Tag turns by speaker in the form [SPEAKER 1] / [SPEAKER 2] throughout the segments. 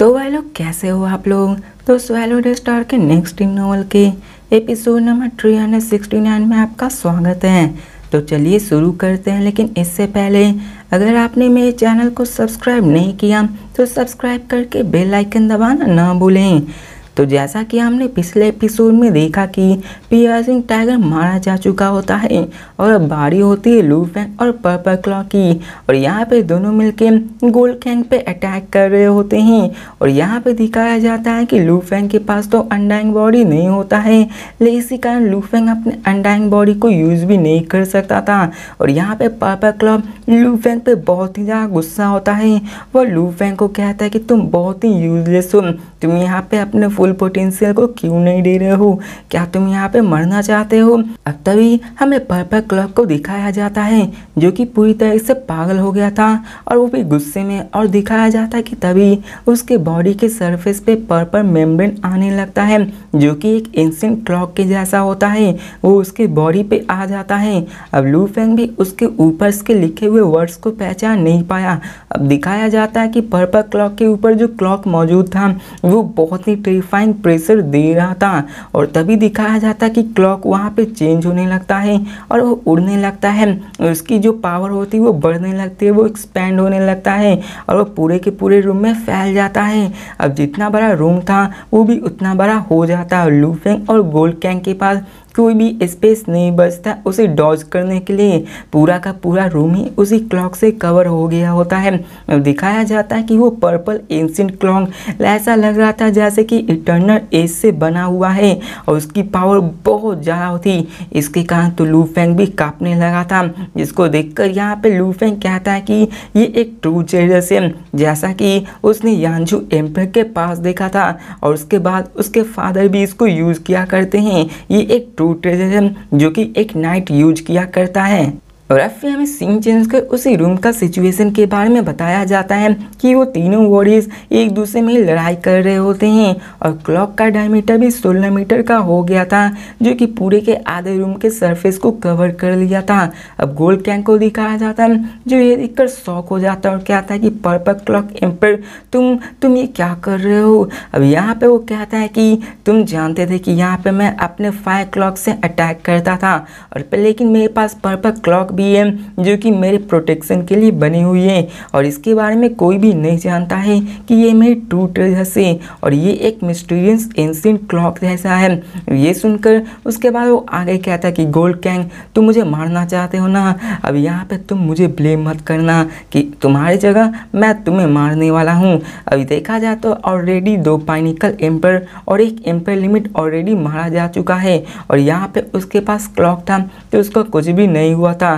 [SPEAKER 1] तो वैलो लोग कैसे हो आप लोग तो स्वेलो स्टार के नेक्स्ट नॉवल के episode number three hundred sixty nine में आपका स्वागत है तो चलिए शुरू करते हैं लेकिन इससे पहले अगर आपने मेरे चैनल को सब्सक्राइब नहीं किया तो सब्सक्राइब करके बेल आइकन दबाना ना भूलें तो जैसा कि हमने पिछले एपिसोड में देखा कि पीआर सिंह टाइगर मारा जा चुका होता है और अब बारी होती है लू फैंग और पर्पल क्लॉ की और यहाँ पे दोनों मिलके गोल्ड कैंग पे अटैक कर रहे होते हैं और यहाँ पे दिखाया जाता है कि लू फैंग के पास तो अंडाइंग बॉडी नहीं होता है लेकिन इसी कारण लू फैंग अपने अंडाइंग बॉडी को यूज़ भी नहीं कर सकता था और यहाँ पे पर्पल क्लॉ लू फैंग पे बहुत ही ज़्यादा गुस्सा होता है वह लू फैंग को कहता है कि तुम बहुत ही यूजलेस हो तुम यहाँ पे अपने फुल फुल पोटेंशियल को क्यों नहीं दे रहे हो क्या तुम यहाँ पे मरना चाहते हो अब तभी हमें पर्पल क्लॉक को दिखाया जाता है जो कि पूरी तरह से पागल हो गया था और वो भी गुस्से में और दिखाया जाता है कि तभी उसके बॉडी के सरफेस पे पर्पल मेम्ब्रेन आने लगता है जो कि एक एंशियंट क्लॉक के जैसा होता है वो उसके बॉडी पे आ जाता है अब लू फेंग भी उसके ऊपर इसके लिखे हुए वर्ड्स को पहचान नहीं पाया अब दिखाया जाता है कि पर्पल क्लॉक के ऊपर जो क्लॉक मौजूद था वो बहुत ही ट्रीफाइन डिवाइन प्रेशर दे रहा था और तभी दिखाया जाता कि क्लॉक वहाँ पे चेंज होने लगता है और वो उड़ने लगता है उसकी जो पावर होती है वो बढ़ने लगती है वो एक्सपेंड होने लगता है और वो पूरे के पूरे रूम में फैल जाता है अब जितना बड़ा रूम था वो भी उतना बड़ा हो जाता है लूफेंग और गोल्ड कैंग के पास कोई भी स्पेस नहीं बचता उसे डॉज करने के लिए पूरा का पूरा रूम ही उसी क्लॉक से कवर हो गया होता है दिखाया जाता है कि वो पर्पल एंसेंट क्लॉक ऐसा लग रहा था जैसे कि इटर्नल एज से बना हुआ है और उसकी पावर बहुत ज़्यादा होती इसके कारण तो लू फैंक भी काँपने लगा था जिसको कर यहाँ पे लू फेंग कहता है कि ये एक ट्रू चेरियस है जैसा कि उसने यांझू एम्पर के पास देखा था और उसके बाद उसके फादर भी इसको यूज़ किया करते हैं ये एक टूट्रेजल जो कि एक नाइट यूज किया करता है और अब फिर हमें सीन चेंज कर उसी रूम का सिचुएशन के बारे में बताया जाता है कि वो तीनों वॉरियर्स एक दूसरे में लड़ाई कर रहे होते हैं और क्लॉक का डायमीटर भी सोलह मीटर का हो गया था जो कि पूरे के आधे रूम के सरफेस को कवर कर लिया था अब गोल्ड कैंक को दिखाया जाता है जो ये देखकर शौक हो जाता है और कहता है कि पर्पल क्लॉक एम्पर तुम तुम ये क्या कर रहे हो अब यहाँ पे वो कहता है कि तुम जानते थे कि यहाँ पे मैं अपने फाइव क्लॉक से अटैक करता था और लेकिन मेरे पास पर्पल क्लॉक भी है जो कि मेरे प्रोटेक्शन के लिए बनी हुई है और इसके बारे में कोई भी नहीं जानता है कि ये मेरी टूट जैसे और ये एक मिस्टीरियस एंसेंट क्लॉक जैसा है ये सुनकर उसके बाद वो आगे कहता है कि गोल्ड कैंग तुम मुझे मारना चाहते हो ना अब यहाँ पर तुम मुझे ब्लेम मत करना कि तुम्हारी जगह मैं तुम्हें मारने वाला हूँ अभी देखा जाए तो ऑलरेडी दो पाइनिकल एम्पर और एक एम्पर लिमिट ऑलरेडी मारा जा चुका है और यहाँ पे उसके पास क्लॉक था तो उसका कुछ भी नहीं हुआ था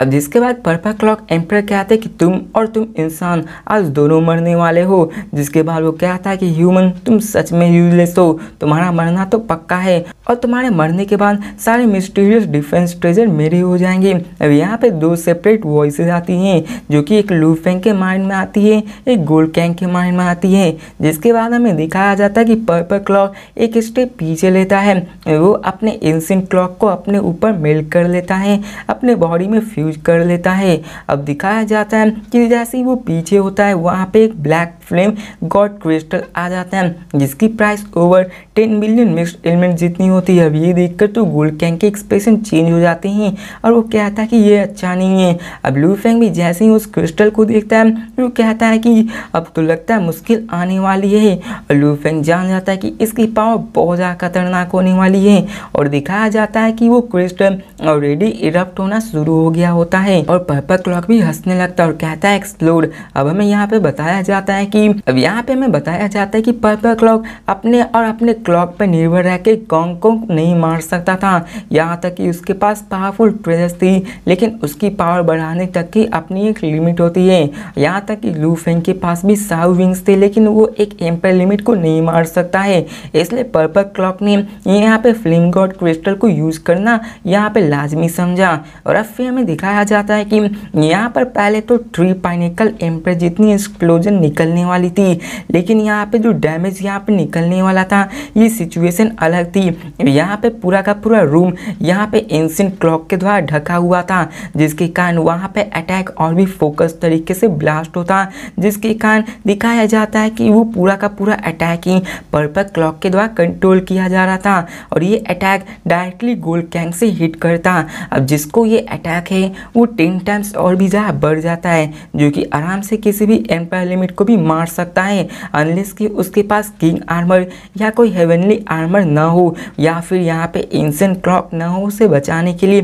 [SPEAKER 1] अब जिसके बाद पर्पा क्लॉक एम्पर कहता है कि तुम और तुम इंसान आज दोनों मरने वाले हो जिसके बाद वो कहता है कि ह्यूमन तुम सच में यूजलेस हो तुम्हारा मरना तो पक्का है और तुम्हारे मरने के बाद सारे मिस्टीरियस डिफेंस ट्रेजर मेरे हो जाएंगे अब यहाँ पे दो सेपरेट वॉइसेस आती हैं जो कि एक लू फैंग के माइंड में आती है एक गोल्ड कैंग के माइंड में आती है जिसके बाद हमें दिखाया जाता है कि पर्पल क्लॉक एक स्टेप पीछे लेता है वो अपने एंशियंट क्लॉक को अपने ऊपर मेल्ट कर लेता है अपने बॉडी में कंफ्यूज कर लेता है अब दिखाया जाता है कि जैसे ही वो पीछे होता है वहाँ पे एक ब्लैक फिल्म गॉड क्रिस्टल आ जाते हैं जिसकी price over ten million mixed element जितनी होती है अब ये देखकर तो गोल्ड कैंग के एक्सप्रेशन चेंज हो जाते हैं और वो कहता है कि ये अच्छा नहीं है अब लू फैंग भी जैसे ही उस क्रिस्टल को देखता है वो कहता है कि अब तो लगता है मुश्किल आने वाली है और लू फैंग जान जाता है कि इसकी पावर बहुत ज़्यादा खतरनाक होने वाली है और दिखाया जाता है कि वो क्रिस्टल ऑलरेडी इरप्ट होना शुरू हो गया होता है और पर्पल क्लॉक भी हंसने लगता है और कहता है एक्सप्लोर अब हमें यहाँ पर बताया जाता है कि कि अब यहाँ पे हमें बताया जाता है कि पर्पल क्लॉक अपने और अपने क्लॉक पर निर्भर रह के कॉन्ग को नहीं मार सकता था यहाँ तक कि उसके पास पावरफुल ट्रेजर्स थी लेकिन उसकी पावर बढ़ाने तक की अपनी एक लिमिट होती है यहाँ तक कि लू फेंग के पास भी साउ विंग्स थे लेकिन वो एक एम्पर लिमिट को नहीं मार सकता है इसलिए पर्पल क्लॉक ने यहाँ पे फ्लिम गॉड क्रिस्टल को यूज़ करना यहाँ पे लाजमी समझा और अब फिर हमें दिखाया जाता है कि यहाँ पर पहले तो ट्री पाइनिकल एम्पर जितनी एक्सप्लोजन निकलने निकलने वाली थी लेकिन यहाँ पे जो डैमेज यहाँ पे निकलने वाला था ये सिचुएशन अलग थी यहाँ पे पूरा का पूरा रूम यहाँ पे एंसेंट क्लॉक के द्वारा ढका हुआ था जिसके कारण वहाँ पे अटैक और भी फोकस तरीके से ब्लास्ट होता जिसके कारण दिखाया जाता है कि वो पूरा का पूरा अटैक ही पर्पल क्लॉक के द्वारा कंट्रोल किया जा रहा था और ये अटैक डायरेक्टली गोल्ड कैंक से हिट करता अब जिसको ये अटैक है वो टेन टाइम्स और भी ज़्यादा बढ़ जाता है जो कि आराम से किसी भी एम्पायर लिमिट को भी मार सकता है अनलेस कि उसके पास किंग आर्मर या कोई हेवनली आर्मर ना हो या फिर यहाँ पे इंसेंट क्लॉक ना हो उसे बचाने के लिए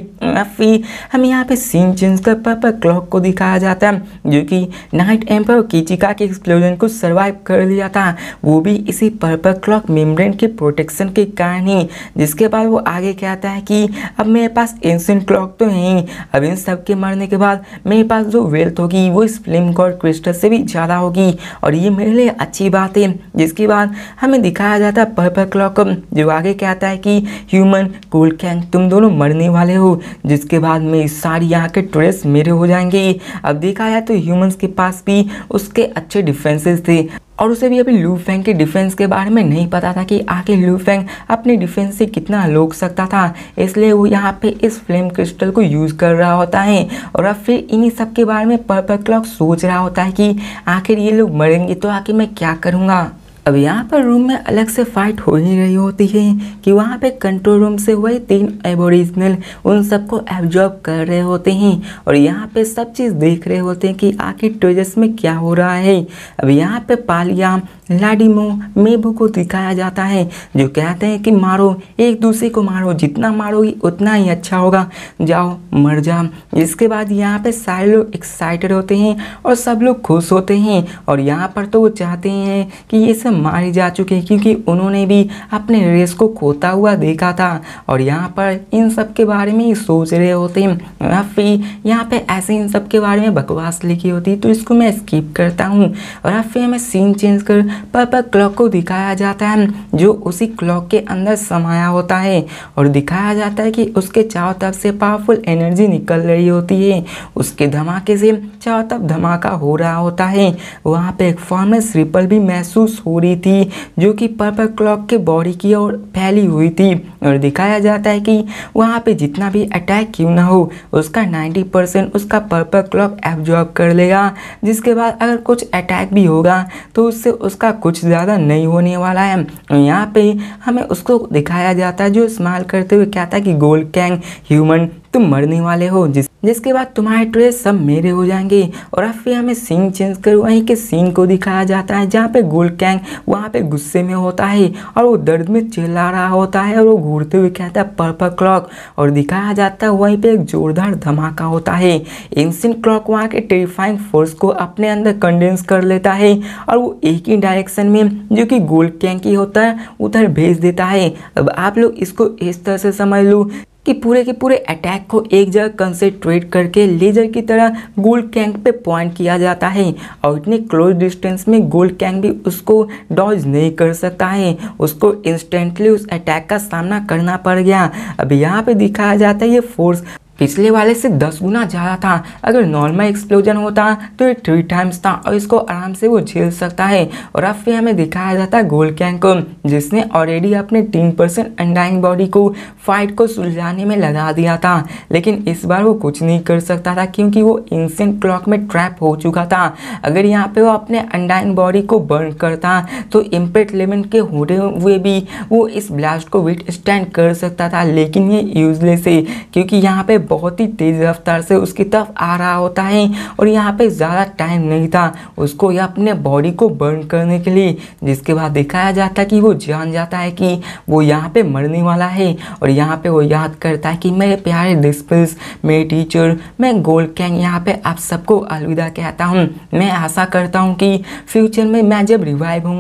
[SPEAKER 1] फिर हम यहाँ पे सीन चेंज कर पर्पल क्लॉक को दिखाया जाता है जो कि नाइट एम्पर कीचिका के एक्सप्लोजन को सर्वाइव कर लिया था वो भी इसी पर्पल क्लॉक मेम्ब्रेन के प्रोटेक्शन के कारण ही जिसके बाद वो आगे कहता है कि अब मेरे पास एंशेंट क्लॉक तो है अब इन सब के मरने के बाद मेरे पास जो वेल्थ होगी वो इस फ्लेम कॉर्ड क्रिस्टल से भी ज़्यादा होगी और ये मेरे लिए अच्छी बात है जिसके बाद हमें दिखाया जाता है पर्पल क्लॉक जो आगे कहता है कि ह्यूमन कोल्ड कैंग तुम दोनों मरने वाले हो जिसके बाद में सारी यहाँ के टूरिस्ट मेरे हो जाएंगे अब देखा जाए तो ह्यूमन्स के पास भी उसके अच्छे डिफेंसेस थे और उसे भी अभी लू फेंग के डिफेंस के बारे में नहीं पता था कि आखिर लू फेंग अपने डिफेंस से कितना रोक सकता था इसलिए वो यहाँ पे इस फ्लेम क्रिस्टल को यूज़ कर रहा होता है और अब फिर इन्हीं सब के बारे में पर्पल क्लॉक सोच रहा होता है कि आखिर ये लोग मरेंगे तो आखिर मैं क्या करूँगा अब यहाँ पर रूम में अलग से फाइट हो ही रही होती है कि वहाँ पे कंट्रोल रूम से वही तीन एबोरिजिनल उन सबको एब्जॉर्ब कर रहे होते हैं और यहाँ पे सब चीज़ देख रहे होते हैं कि आखिर ट्रेजस में क्या हो रहा है अब यहाँ पे पालिया लाडिमो मेबो को दिखाया जाता है जो कहते हैं कि मारो एक दूसरे को मारो जितना मारोगी उतना ही अच्छा होगा जाओ मर जा इसके बाद यहाँ पे सारे लोग एक्साइटेड होते हैं और सब लोग खुश होते हैं और यहाँ पर तो वो चाहते हैं कि ये सब मारे जा चुके हैं क्योंकि उन्होंने भी अपने रेस को खोता हुआ देखा था और यहाँ पर इन सब के बारे में ही सोच रहे होते हैं फिर यहाँ पर ऐसे इन सब के बारे में बकवास लिखी होती है तो इसको मैं स्किप करता हूँ और फिर हमें सीन चेंज कर पर पर क्लॉक को दिखाया जाता है जो उसी क्लॉक के अंदर समाया होता है और दिखाया जाता है कि उसके चारों तरफ से पावरफुल एनर्जी निकल रही होती है उसके धमाके से चारों तरफ धमाका हो रहा होता है वहाँ पे एक फॉर्मेस रिपल भी महसूस हो रही थी जो कि पर्पल क्लॉक के बॉडी की ओर फैली हुई थी और दिखाया जाता है कि वहाँ पे जितना भी अटैक क्यों ना हो उसका नाइन्टी परसेंट उसका पर्पल क्लॉक एब्जॉर्ब कर लेगा जिसके बाद अगर कुछ अटैक भी होगा तो उससे उसका का कुछ ज़्यादा नहीं होने वाला है यहाँ पे हमें उसको दिखाया जाता है जो इस्तेमाल करते हुए कहता है कि गोल्ड कैंग ह्यूमन तुम मरने वाले हो जिस जिसके बाद तुम्हारे ट्रेस सब मेरे हो जाएंगे और अब फिर हमें सीन चेंज कर वहीं के सीन को दिखाया जाता है जहाँ पे गोल्ड कैंग वहाँ पे गुस्से में होता है और वो दर्द में चिल्ला रहा होता है और वो घूरते हुए कहता है पर्पल क्लॉक और दिखाया जाता है वहीं पे एक जोरदार धमाका होता है इंसिन क्लॉक वहाँ के टेरिफाइंग फोर्स को अपने अंदर कंडेंस कर लेता है और वो एक ही डायरेक्शन में जो कि गोल्ड कैंग ही होता है उधर भेज देता है अब आप लोग इसको इस तरह से समझ लो कि पूरे के पूरे अटैक को एक जगह कंसेंट्रेट करके लेजर की तरह गोल कैंक पे पॉइंट किया जाता है और इतने क्लोज डिस्टेंस में गोल कैंक भी उसको डॉज नहीं कर सकता है उसको इंस्टेंटली उस अटैक का सामना करना पड़ गया अब यहाँ पे दिखाया जाता है ये फोर्स पिछले वाले से दस गुना ज़्यादा था अगर नॉर्मल एक्सप्लोजन होता तो ये थ्री टाइम्स था और इसको आराम से वो झेल सकता है और अब फिर हमें दिखाया जाता है गोल कैंग को जिसने ऑलरेडी अपने तीन परसेंट अंडाइंग बॉडी को फाइट को सुलझाने में लगा दिया था लेकिन इस बार वो कुछ नहीं कर सकता था क्योंकि वो इंसेंट क्लॉक में ट्रैप हो चुका था अगर यहाँ पर वो अपने अंडाइंग बॉडी को बर्न करता तो इम्पेट लेमेंट के होते हुए भी वो इस ब्लास्ट को वेट स्टैंड कर सकता था लेकिन ये यूजलेस है क्योंकि यहाँ पर बहुत ही तेज़ रफ्तार से उसकी तरफ आ रहा होता है और यहाँ पे ज़्यादा टाइम नहीं था उसको या अपने बॉडी को बर्न करने के लिए जिसके बाद दिखाया जाता है कि वो जान जाता है कि वो यहाँ पे मरने वाला है और यहाँ पे वो याद करता है कि मेरे प्यारे डिस्पल्स मेरे टीचर मैं गोल्ड कैंग यहाँ पर आप सबको अलविदा कहता हूँ मैं आशा करता हूँ कि फ्यूचर में मैं जब रिवाइव हूँ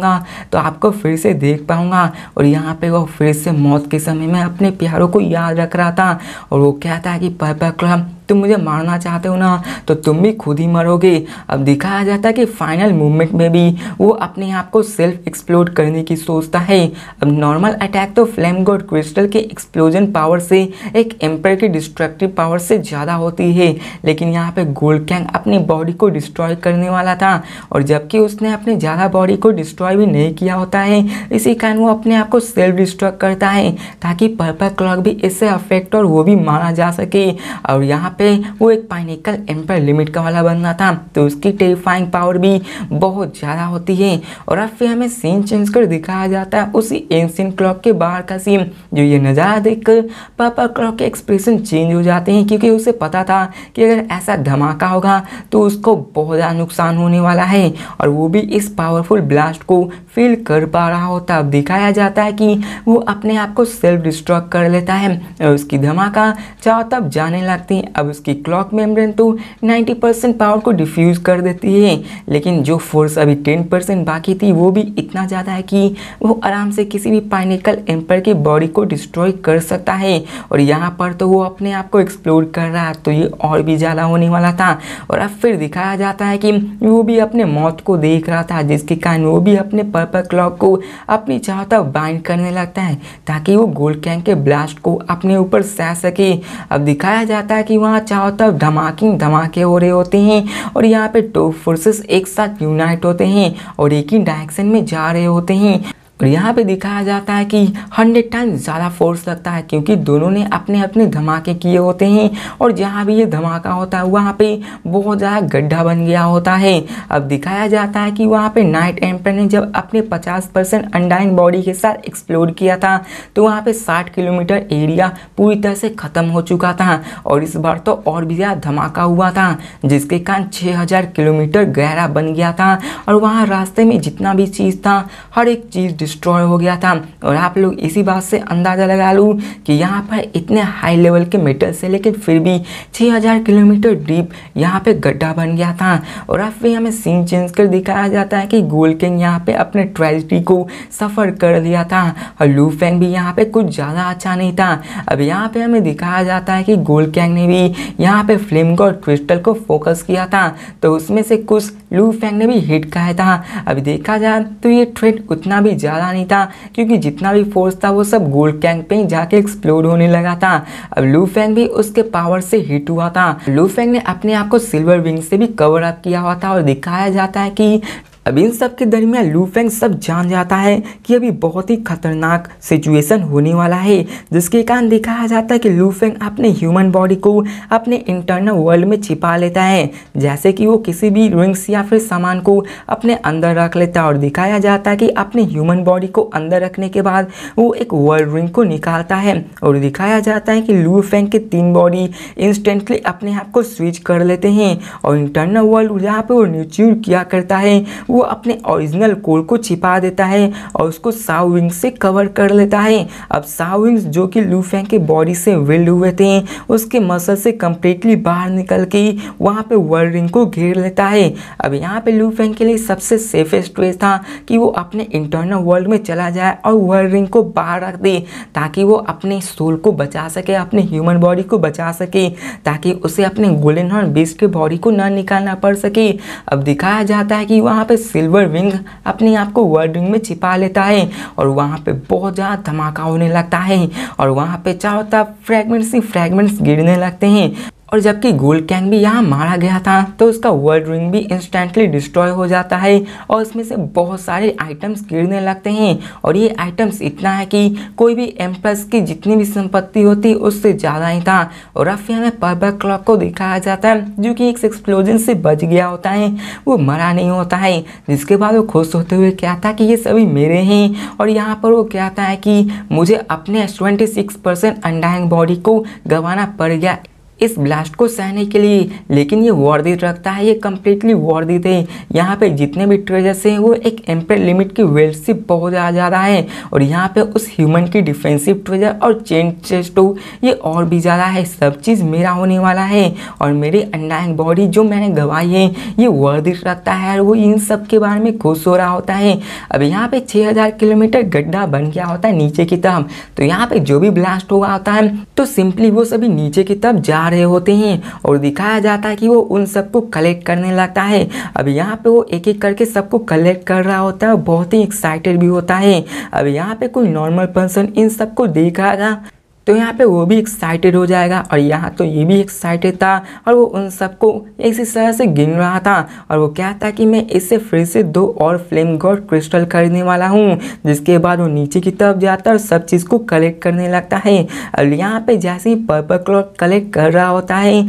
[SPEAKER 1] तो आपको फिर से देख पाऊँगा और यहाँ पर वो फिर से मौत के समय में अपने प्यारों को याद रख रहा था और वो कहता है कि Bye-bye, Graham. तुम मुझे मारना चाहते हो ना तो तुम भी खुद ही मरोगे अब दिखाया जाता है कि फाइनल मूवमेंट में भी वो अपने आप को सेल्फ एक्सप्लोड करने की सोचता है अब नॉर्मल अटैक तो फ्लेम गोड क्रिस्टल के एक्सप्लोजन पावर से एक एम्पर की डिस्ट्रक्टिव पावर से ज़्यादा होती है लेकिन यहाँ पर गोल्ड कैंग अपनी बॉडी को डिस्ट्रॉय करने वाला था और जबकि उसने अपनी ज़्यादा बॉडी को डिस्ट्रॉय भी नहीं किया होता है इसी कारण वो अपने आप को सेल्फ डिस्ट्रॉय करता है ताकि पर्पल क्लॉक भी इससे अफेक्ट और वो भी मारा जा सके और यहाँ पे वो एक पाइनिकल एम्पायर लिमिट का वाला बन रहा था तो उसकी टेरिफाइंग पावर भी बहुत ज़्यादा होती है और अब फिर हमें सीन चेंज कर दिखाया जाता है उसी एंशियन क्लॉक के बाहर का सीन जो ये नज़ारा देख पापा क्लॉक के एक्सप्रेशन चेंज हो जाते हैं क्योंकि उसे पता था कि अगर ऐसा धमाका होगा तो उसको बहुत ज़्यादा नुकसान होने वाला है और वो भी इस पावरफुल ब्लास्ट को फील कर पा रहा होता अब दिखाया जाता है कि वो अपने आप को सेल्फ डिस्ट्रॉक कर लेता है और उसकी धमाका चाहो तब जाने लगती है अब अब उसकी क्लॉक मेम्ब्रेन तो 90 परसेंट पावर को डिफ्यूज़ कर देती है लेकिन जो फोर्स अभी 10 परसेंट बाकी थी वो भी इतना ज़्यादा है कि वो आराम से किसी भी पाइनिकल एम्पर की बॉडी को डिस्ट्रॉय कर सकता है और यहाँ पर तो वो अपने आप को एक्सप्लोर कर रहा तो ये और भी ज़्यादा होने वाला था और अब फिर दिखाया जाता है कि वो भी अपने मौत को देख रहा था जिसके कारण वो भी अपने पर्पल क्लॉक को अपनी चाहत बाइंड करने लगता है ताकि वो गोल्ड कैंक के ब्लास्ट को अपने ऊपर सह सके अब दिखाया जाता है कि वहाँ जहाँ चारों तरफ धमाके धमाके हो रहे होते हैं और यहाँ पे टू फोर्सेस एक साथ यूनाइट होते हैं और एक ही डायरेक्शन में जा रहे होते हैं और यहाँ पे दिखाया जाता है कि हंड्रेड टाइम ज़्यादा फोर्स लगता है क्योंकि दोनों ने अपने अपने धमाके किए होते हैं और जहाँ भी ये धमाका होता है वहाँ पे बहुत ज़्यादा गड्ढा बन गया होता है अब दिखाया जाता है कि वहाँ पे नाइट एम्पर ने जब अपने 50 परसेंट अंडाइन बॉडी के साथ एक्सप्लोर किया था तो वहाँ पर साठ किलोमीटर एरिया पूरी तरह से ख़त्म हो चुका था और इस बार तो और भी ज़्यादा धमाका हुआ था जिसके कारण छः किलोमीटर गहरा बन गया था और वहाँ रास्ते में जितना भी चीज़ था हर एक चीज़ डिस्ट्रॉय हो गया था और आप लोग इसी बात से अंदाज़ा लगा लूँ कि यहाँ पर इतने हाई लेवल के मेटल से लेकिन फिर भी 6000 किलोमीटर डीप यहाँ पे गड्ढा बन गया था और अब भी हमें सीन चेंज कर दिखाया जाता है कि गोल किंग यहाँ पर अपने ट्रेजिडी को सफ़र कर लिया था और लू फैंग भी यहाँ पे कुछ ज़्यादा अच्छा नहीं था अब यहाँ पे हमें दिखाया जाता है कि गोल कैंग ने भी यहाँ पे फ्लेम को क्रिस्टल को फोकस किया था तो उसमें से कुछ लू फैंग ने भी हिट कहा था अभी देखा जाए तो ये ट्रेड उतना भी ज़्यादा रहा नहीं था क्योंकि जितना भी फोर्स था वो सब गोल्ड कैंग पे ही जाके एक्सप्लोर होने लगा था अब लू फैंग भी उसके पावर से हिट हुआ था लू फैंग ने अपने आप को सिल्वर विंग से भी कवर अप किया हुआ था और दिखाया जाता है कि अब इन सब के दरमियान लूफेंग सब जान जाता है कि अभी बहुत ही खतरनाक सिचुएशन होने वाला है जिसके कारण दिखाया जाता है कि लूफेंग अपने ह्यूमन बॉडी को अपने इंटरनल वर्ल्ड में छिपा लेता है जैसे कि वो किसी भी रिंग्स या फिर सामान को अपने अंदर रख लेता है और दिखाया जाता है कि अपने ह्यूमन बॉडी को अंदर रखने के बाद वो एक वर्ल्ड रिंग को निकालता है और दिखाया जाता है कि लूफेंग के तीन बॉडी इंस्टेंटली अपने आप को स्विच कर लेते हैं और इंटरनल वर्ल्ड जहाँ पर वो न्यूच्यूर किया करता है वो वो अपने ओरिजिनल कोर को छिपा देता है और उसको साव विंग्स से कवर कर लेता है अब साव विंग्स जो कि लूफेंग के बॉडी से विल्ड हुए थे उसके मसल से कम्प्लीटली बाहर निकल के वहाँ पे वर्ल्ड रिंग को घेर लेता है अब यहाँ पे लूफेंग के लिए सबसे सेफेस्ट वे था कि वो अपने इंटरनल वर्ल्ड में चला जाए और वर्ल्ड रिंग को बाहर रख दे ताकि वो अपने सोल को बचा सके अपने ह्यूमन बॉडी को बचा सके ताकि उसे अपने गोल्डन हॉर्न बीस के बॉडी को ना निकालना पड़ सके अब दिखाया जाता है कि वहाँ पे सिल्वर विंग अपने आप को वर्ल्ड विंग में छिपा लेता है और वहाँ पे बहुत ज़्यादा धमाका होने लगता है और वहाँ पे चारों तरफ फ्रैगमेंट्स ही फ्रैगमेंट्स गिरने लगते हैं और जबकि गोल्ड कैंग भी यहाँ मारा गया था तो उसका वर्ल्ड रिंग भी इंस्टेंटली डिस्ट्रॉय हो जाता है और उसमें से बहुत सारे आइटम्स गिरने लगते हैं और ये आइटम्स इतना है कि कोई भी एम्प्रेस की जितनी भी संपत्ति होती उससे ज़्यादा ही था और रफिया में पर्बल क्लॉक को दिखाया जाता है जो कि एक एक्सप्लोजन से बच गया होता है वो मरा नहीं होता है जिसके बाद वो खुश होते हुए कहता था कि ये सभी मेरे हैं और यहाँ पर वो कहता है कि मुझे अपने ट्वेंटी सिक्स परसेंट बॉडी को गंवाना पड़ गया इस ब्लास्ट को सहने के लिए लेकिन ये वर्दित रखता है ये कम्प्लीटली वर्दित है यहाँ पे जितने भी ट्रेजर्स हैं वो एक एम्पेयर लिमिट की वेल्ट से बहुत ज़्यादा है और यहाँ पे उस ह्यूमन की डिफेंसिव ट्रेजर और चेन चेस्ट ये और भी ज़्यादा है सब चीज़ मेरा होने वाला है और मेरी अंडाइंग बॉडी जो मैंने गवाई है ये वर्दित रखता है और वो इन सब के बारे में खुश हो रहा होता है अब यहाँ पे छः किलोमीटर गड्ढा बन गया होता है नीचे की तरफ तो यहाँ पे जो भी ब्लास्ट हुआ होता है तो सिंपली वो सभी नीचे की तरफ जा आ रहे होते हैं और दिखाया जाता है कि वो उन सबको कलेक्ट करने लगता है अब यहाँ पे वो एक एक करके सबको कलेक्ट कर रहा होता है बहुत ही एक्साइटेड भी होता है अब यहाँ पे कोई नॉर्मल पर्सन इन सबको देख रहा था तो यहाँ पे वो भी एक्साइटेड हो जाएगा और यहाँ तो ये भी एक्साइटेड था और वो उन सबको इसी तरह से गिन रहा था और वो क्या था कि मैं इससे फिर से दो और फ्लेम गॉड क्रिस्टल खरीदने वाला हूँ जिसके बाद वो नीचे की तरफ जाता है और सब चीज़ को कलेक्ट करने लगता है और यहाँ पर जैसे ही पर्पल क्लॉथ कलेक्ट कर रहा होता है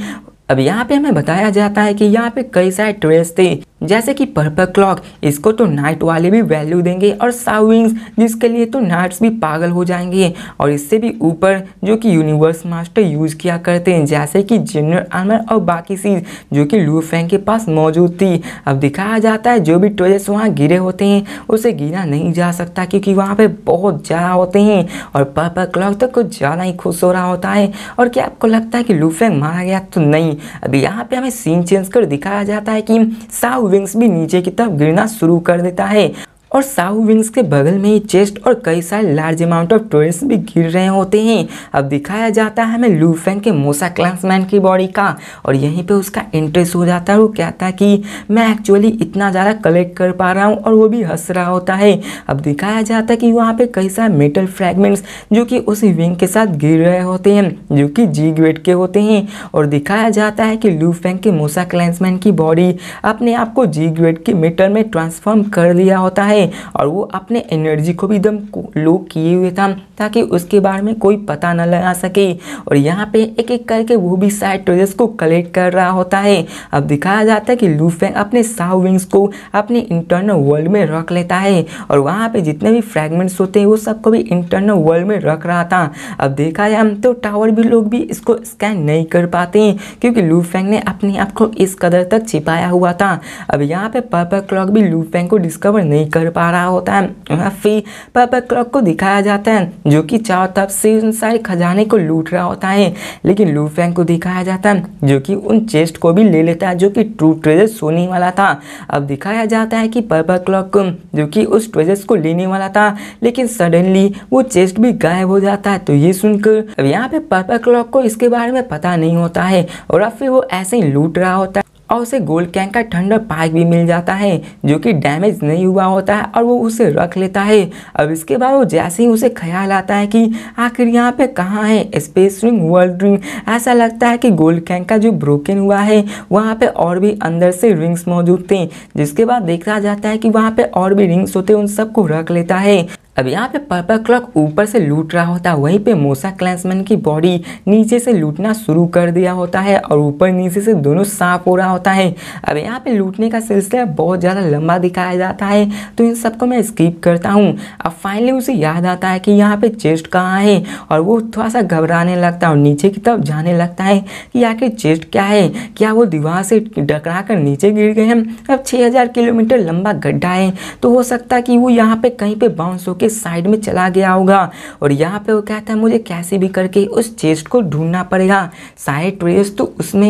[SPEAKER 1] अब यहाँ पे हमें बताया जाता है कि यहाँ पे कई सारे ट्रेस थे जैसे कि पर्पल क्लॉक इसको तो नाइट वाले भी वैल्यू देंगे और साविंग्स जिसके लिए तो नाइट्स भी पागल हो जाएंगे और इससे भी ऊपर जो कि यूनिवर्स मास्टर यूज किया करते हैं जैसे कि जनरल आर्मर और बाकी चीज़ जो कि लू फैंग के पास मौजूद थी अब दिखाया जाता है जो भी टॉयलेट्स वहाँ गिरे होते हैं उसे गिरा नहीं जा सकता क्योंकि वहाँ पर बहुत ज़्यादा होते हैं और पर्पल क्लॉक तो कुछ ज़्यादा ही खुश हो रहा होता है और क्या आपको लगता है कि लू फैंग मारा गया तो नहीं अब यहाँ पर हमें सीन चेंज कर दिखाया जाता है कि साउ विंग्स भी नीचे की तरफ गिरना शुरू कर देता है और साउ विंग्स के बगल में ही चेस्ट और कई सारे लार्ज अमाउंट ऑफ टूरिस्ट भी गिर रहे होते हैं अब दिखाया जाता है हमें लूफेंग के मोसा क्लांसमैन की बॉडी का और यहीं पे उसका इंटरेस्ट हो जाता है वो कहता है कि मैं एक्चुअली इतना ज़्यादा कलेक्ट कर पा रहा हूँ और वो भी हंस रहा होता है अब दिखाया जाता है कि वहाँ पर कई सारे मेटल फ्रैगमेंट्स जो कि उस विंग के साथ गिर रहे होते हैं जो कि जी ग्रेड के होते हैं और दिखाया जाता है कि लूफेंग के मोसा क्लैंसमैन की बॉडी अपने आप को जी ग्रेड के मेटल में ट्रांसफॉर्म कर लिया होता है है और वो अपने एनर्जी को भी एकदम लो किए हुए था ताकि उसके बारे में कोई पता न लगा सके और यहाँ पे एक एक करके वो भी साइड ट्रेजर्स को कलेक्ट कर रहा होता है अब दिखाया जाता है कि लूफेंग अपने साउ विंग्स को अपने इंटरनल वर्ल्ड में रख लेता है और वहाँ पर जितने भी फ्रेगमेंट्स होते हैं वो सबको भी इंटरनल वर्ल्ड में रख रहा था अब देखा जाए तो टावर भी लोग भी इसको स्कैन नहीं कर पाते हैं क्योंकि लूफेंग ने अपने आप को इस कदर तक छिपाया हुआ था अब यहाँ पे पर्पल क्लॉक भी लूफेंग को डिस्कवर नहीं कर कर पा रहा होता है वहाँ फी पेपर क्लर्क को दिखाया जाता है जो कि चारों तरफ से उन सारे खजाने को लूट रहा होता है लेकिन लू फैंग को दिखाया जाता है जो कि उन चेस्ट को भी ले लेता है जो कि ट्रू ट्रेजर सोने वाला था अब दिखाया जाता है कि पर्पल क्लॉक जो कि उस ट्रेजर्स को लेने वाला था लेकिन सडनली वो चेस्ट भी गायब हो जाता है तो ये सुनकर अब यहाँ पे पर्पल क्लॉक को इसके बारे में पता नहीं होता है और अब फिर वो ऐसे ही लूट रहा होता है और उसे गोल्ड कैंग का ठंडा पाइक भी मिल जाता है जो कि डैमेज नहीं हुआ होता है और वो उसे रख लेता है अब इसके बाद वो जैसे ही उसे ख्याल आता है कि आखिर यहाँ पे कहाँ है स्पेस रिंग वर्ल्ड रिंग ऐसा लगता है कि गोल्ड कैंग का जो ब्रोकन हुआ है वहाँ पे और भी अंदर से रिंग्स मौजूद थे जिसके बाद देखा जाता है कि वहाँ पे और भी रिंग्स होते हैं उन सबको रख लेता है अब यहाँ पे पर्पल क्लॉक ऊपर से लूट रहा होता है वहीं पे मोसा क्लैंसमैन की बॉडी नीचे से लूटना शुरू कर दिया होता है और ऊपर नीचे से दोनों साफ हो रहा होता है अब यहाँ पे लूटने का सिलसिला बहुत ज़्यादा लंबा दिखाया जाता है तो इन सबको मैं स्किप करता हूँ अब फाइनली उसे याद आता है कि यहाँ पे चेस्ट कहाँ है और वो थोड़ा सा घबराने लगता है और नीचे की तरफ जाने लगता है कि आखिर चेस्ट क्या है क्या वो दीवार से डकरा कर नीचे गिर गए हैं अब छः किलोमीटर लंबा गड्ढा है तो हो सकता है कि वो यहाँ पे कहीं पे बाउंस होकर इस साइड में चला गया होगा और यहाँ पे वो कहता है मुझे कैसे भी करके उस चेस्ट को ढूंढना पड़ेगा सारे ट्रेस तो उसमें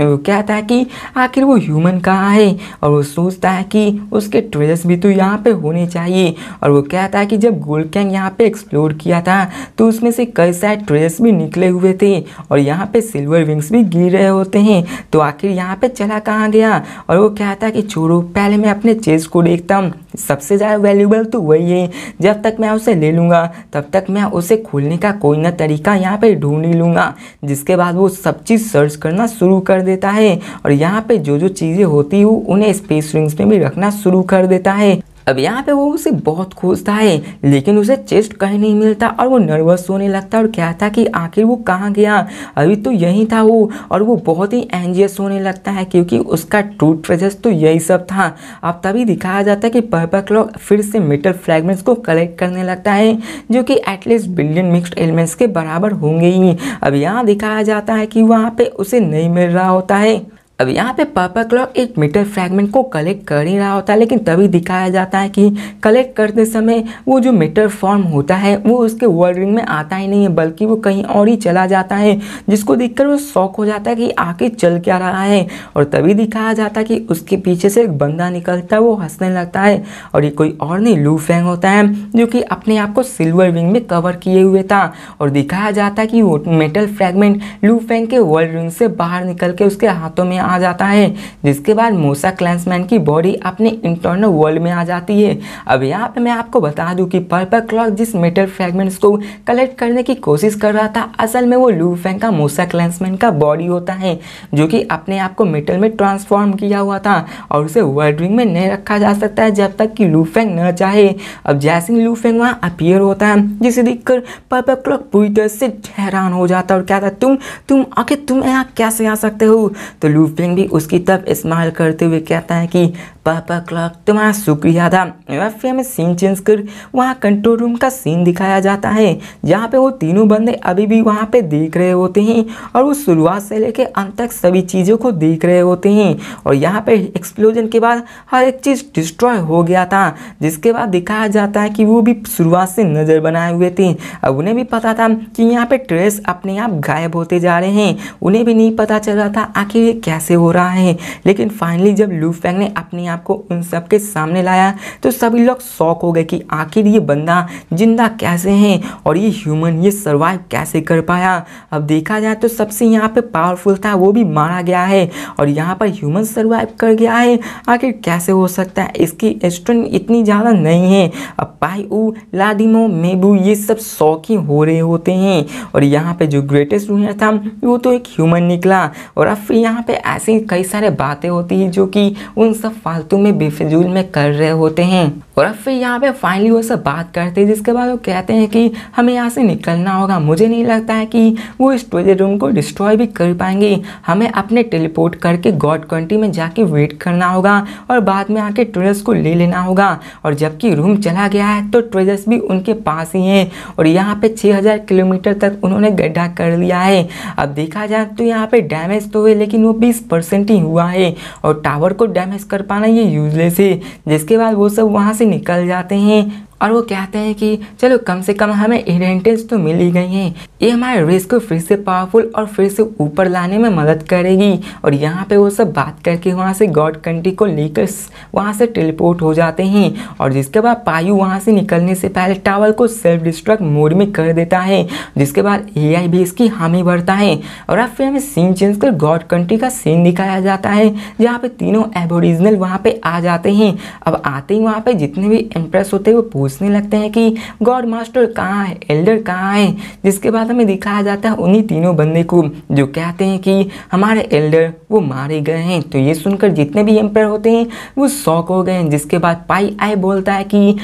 [SPEAKER 1] वो कहता है कि आखिर वो ह्यूमन कहाँ है और वो सोचता है कि उसके ट्रेस भी तो यहाँ पे होने चाहिए और वो कहता है कि जब गोल्ड कैंग यहाँ पे एक्सप्लोर किया था तो उसमें से कई सारे ट्रेस भी निकले हुए थे और यहाँ पे सिल्वर विंग्स भी गिर रहे होते हैं तो आखिर यहाँ पे चला कहाँ गया और वो कहता है कि छोड़ो पहले मैं अपने चेस्ट को देखता हूँ सबसे ज़्यादा वैल्यूबल तो वही है जब तक मैं उसे ले लूँगा तब तक मैं उसे खोलने का कोई ना तरीका यहाँ पे ढूंढ ही लूँगा जिसके बाद वो सब चीज़ सर्च करना शुरू कर देता है और यहाँ पे जो जो चीज़ें होती हूँ उन्हें स्पेस रिंग्स में भी रखना शुरू कर देता है अब यहाँ पे वो उसे बहुत खोजता है लेकिन उसे चेस्ट कहीं नहीं मिलता और वो नर्वस होने लगता है और कहता कि आखिर वो कहाँ गया अभी तो यहीं था वो और वो बहुत ही एंजियस होने लगता है क्योंकि उसका ट्रू ट्रेजर तो यही सब था अब तभी दिखाया जाता है कि पर्पल क्लॉक फिर से मेटल फ्रेगमेंट्स को कलेक्ट करने लगता है जो कि एटलीस्ट बिलियन मिक्सड एलिमेंट्स के बराबर होंगे ही अब यहाँ दिखाया जाता है कि वहाँ पर उसे नहीं मिल रहा होता है अब यहाँ पे पर्पल क्लॉक एक मीटर फ्रैगमेंट को कलेक्ट कर ही रहा होता है लेकिन तभी दिखाया जाता है कि कलेक्ट करते समय वो जो मीटर फॉर्म होता है वो उसके वर्ल्ड रिंग में आता ही नहीं है बल्कि वो कहीं और ही चला जाता है जिसको देखकर वो शौक हो जाता है कि आके चल क्या रहा है और तभी दिखाया जाता है कि उसके पीछे से एक बंदा निकलता है वो हंसने लगता है और ये कोई और नहीं लू फैंग होता है जो कि अपने आप को सिल्वर रिंग में कवर किए हुए था और दिखाया जाता है कि वो मेटल फ्रैगमेंट लू फैंग के वर्ल्ड रिंग से बाहर निकल के उसके हाथों में आ जाता है जिसके बाद मूसा क्लैंसमैन की बॉडी अपने इंटरनल वर्ल्ड में आ जाती है अब यहाँ पे मैं आपको बता दूँ कि पर्पल क्लॉक जिस मेटल फ्रेगमेंट्स को कलेक्ट करने की कोशिश कर रहा था असल में वो लू फैंग का मूसा क्लैंसमैन का बॉडी होता है जो कि अपने आप को मेटल में ट्रांसफॉर्म किया हुआ था और उसे वर्ल्ड रिंग में नहीं रखा जा सकता है जब तक कि लू फैंग न चाहे अब जैसे ही लू फैंग वहाँ अपियर होता है जिसे देखकर पर्पल क्लॉक पूरी तरह से हैरान हो जाता है और क्या था तुम तुम आखिर तुम यहाँ कैसे आ सकते हो तो लू स्प्रिंग भी उसकी तरफ स्माइल करते हुए कहता है कि पापा क्लॉक तुम्हारा शुक्रिया था फिर हमें सीन चेंज कर वहाँ कंट्रोल रूम का सीन दिखाया जाता है जहाँ पे वो तीनों बंदे अभी भी वहाँ पे देख रहे होते हैं और वो शुरुआत से लेके अंत तक सभी चीज़ों को देख रहे होते हैं और यहाँ पे एक्सप्लोजन के बाद हर एक चीज़ डिस्ट्रॉय हो गया था जिसके बाद दिखाया जाता है कि वो भी शुरुआत से नज़र बनाए हुए थे अब उन्हें भी पता था कि यहाँ पर ट्रेस अपने आप गायब होते जा रहे हैं उन्हें भी नहीं पता चल रहा था आखिर ये कैसे से हो रहा है लेकिन फाइनली जब लू फैंग ने अपने आप को उन सब के सामने लाया तो सभी लोग शौक हो गए कि आखिर ये बंदा जिंदा कैसे हैं और ये ह्यूमन ये सर्वाइव कैसे कर पाया अब देखा जाए तो सबसे यहाँ पे पावरफुल था वो भी मारा गया है और यहाँ पर ह्यूमन सर्वाइव कर गया है आखिर कैसे हो सकता है इसकी स्ट्रेंथ इतनी ज़्यादा नहीं है अब ऊ लादिमो मेबू ये सब शौकी हो रहे होते हैं और यहाँ पे जो ग्रेटेस्ट था वो तो एक ह्यूमन निकला और अब यहाँ पे ऐसी कई सारे बातें होती हैं जो कि उन सब फालतू में बेफिजूल में कर रहे होते हैं और अब फिर यहाँ पे फाइनली वो सब बात करते हैं जिसके बाद वो कहते हैं कि हमें यहाँ से निकलना होगा मुझे नहीं लगता है कि वो इस स्टोरेज रूम को डिस्ट्रॉय भी कर पाएंगे हमें अपने टेलीपोर्ट करके गॉड कंट्री में जाके वेट करना होगा और बाद में आके ट्रेजर्स को ले लेना होगा और जबकि रूम चला गया है तो ट्रेजर्स भी उनके पास ही हैं और यहाँ पे छः किलोमीटर तक उन्होंने गड्ढा कर लिया है अब देखा जाए तो यहाँ पे डैमेज तो हुए लेकिन वो बीस परसेंट ही हुआ है और टावर को डैमेज कर पाना ये यूजलेस है जिसके बाद वो सब वहाँ से निकल जाते हैं और वो कहते हैं कि चलो कम से कम हमें इनहेरिटेंस तो मिल ही गई है ये हमारे रेस को फिर से पावरफुल और फिर से ऊपर लाने में मदद करेगी और यहाँ पे वो सब बात करके वहाँ से गॉड कंट्री को लेकर वहाँ से टेलीपोर्ट हो जाते हैं और जिसके बाद पायु वहाँ से निकलने से पहले टावर को सेल्फ डिस्ट्रक्ट मोड में कर देता है जिसके बाद ए भी इसकी हामी भरता है और अब फिर हमें सीन चेंज कर गॉड कंट्री का सीन दिखाया जाता है जहाँ पे तीनों एबोरिजिनल वहाँ पे आ जाते हैं अब आते ही वहाँ पे जितने भी इम्प्रेस होते हैं वो पूछने लगते हैं कि गॉड मास्टर कहाँ है एल्डर कहाँ है जिसके बाद हमें दिखाया जाता है उन्हीं तीनों बंदे को जो कहते हैं कि हमारे एल्डर वो मारे गए हैं तो ये सुनकर जितने भी एम्पायर होते हैं वो शौक हो गए हैं जिसके बाद पाई आई बोलता है कि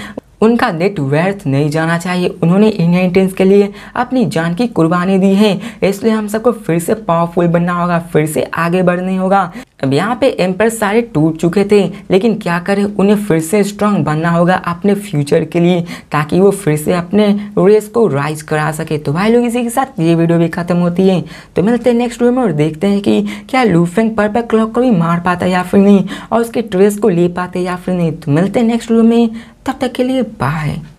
[SPEAKER 1] उनका नेट व्यर्थ नहीं जाना चाहिए उन्होंने इंडिया इंटेंस के लिए अपनी जान की कुर्बानी दी है इसलिए हम सबको फिर से पावरफुल बनना होगा फिर से आगे बढ़ने होगा अब यहाँ पे एम्पर सारे टूट चुके थे लेकिन क्या करें उन्हें फिर से स्ट्रांग बनना होगा अपने फ्यूचर के लिए ताकि वो फिर से अपने रेस को राइज करा सके तो भाई लोग इसी के साथ ये वीडियो भी खत्म होती है तो मिलते हैं नेक्स्ट वीडियो में और देखते हैं कि क्या लूफेंग पर क्लॉक को भी मार पाता है या फिर नहीं और उसके ट्रेस को ले पाते या फिर नहीं तो मिलते हैं नेक्स्ट वीडियो में तब तक के लिए बाय